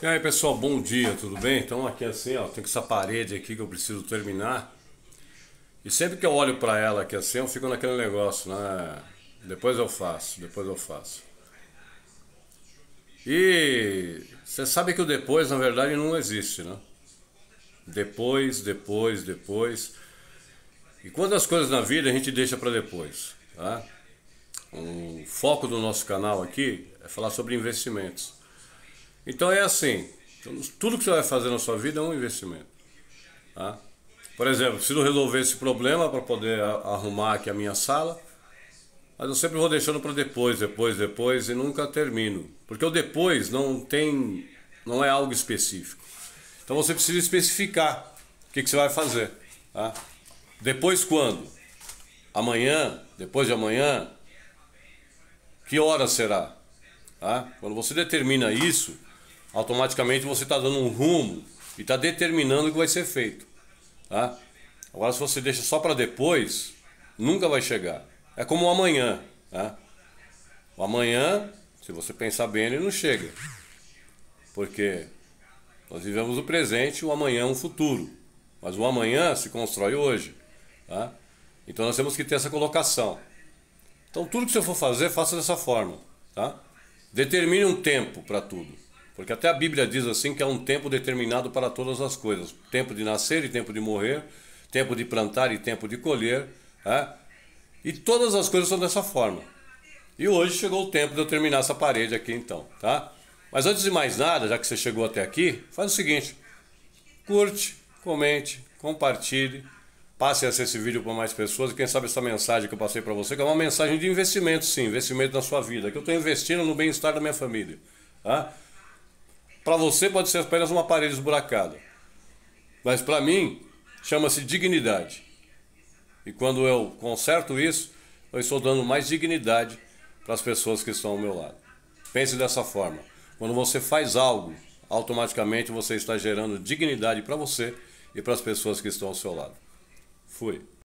E aí pessoal, bom dia, tudo bem? Então aqui é assim, ó, tem essa parede aqui que eu preciso terminar. E sempre que eu olho para ela aqui assim, eu fico naquele negócio, né? Depois eu faço, depois eu faço. E você sabe que o depois, na verdade, não existe, né? Depois, depois, depois. E quantas coisas na vida a gente deixa para depois, tá? O foco do nosso canal aqui é falar sobre investimentos. Então é assim, então, tudo que você vai fazer na sua vida é um investimento. Tá? Por exemplo, preciso resolver esse problema para poder arrumar aqui a minha sala, mas eu sempre vou deixando para depois, depois, depois e nunca termino. Porque o depois não tem, não é algo específico. Então você precisa especificar o que, que você vai fazer. Tá? Depois quando? Amanhã? Depois de amanhã? Que hora será? Tá? Quando você determina isso, automaticamente você está dando um rumo e está determinando o que vai ser feito. Tá? Agora, se você deixa só para depois, nunca vai chegar. É como o amanhã. Tá? O amanhã, se você pensar bem, ele não chega. Porque nós vivemos o presente, o amanhã é um futuro. Mas o amanhã se constrói hoje. Tá? Então nós temos que ter essa colocação. Então tudo que você for fazer, faça dessa forma. Tá? Determine um tempo para tudo. Porque até a Bíblia diz assim que há um tempo determinado para todas as coisas: tempo de nascer e tempo de morrer, tempo de plantar e tempo de colher. É? E todas as coisas são dessa forma. E hoje chegou o tempo de eu terminar essa parede aqui, então, tá? Mas antes de mais nada, já que você chegou até aqui, faz o seguinte: curte, comente, compartilhe, passe a esse vídeo para mais pessoas. E quem sabe essa mensagem que eu passei para você, que é uma mensagem de investimento, sim, investimento na sua vida, que eu estou investindo no bem-estar da minha família. Tá? Para você pode ser apenas uma parede esburacada. Mas para mim, chama-se dignidade. E quando eu conserto isso, eu estou dando mais dignidade para as pessoas que estão ao meu lado. Pense dessa forma. Quando você faz algo, automaticamente você está gerando dignidade para você e para as pessoas que estão ao seu lado. Fui.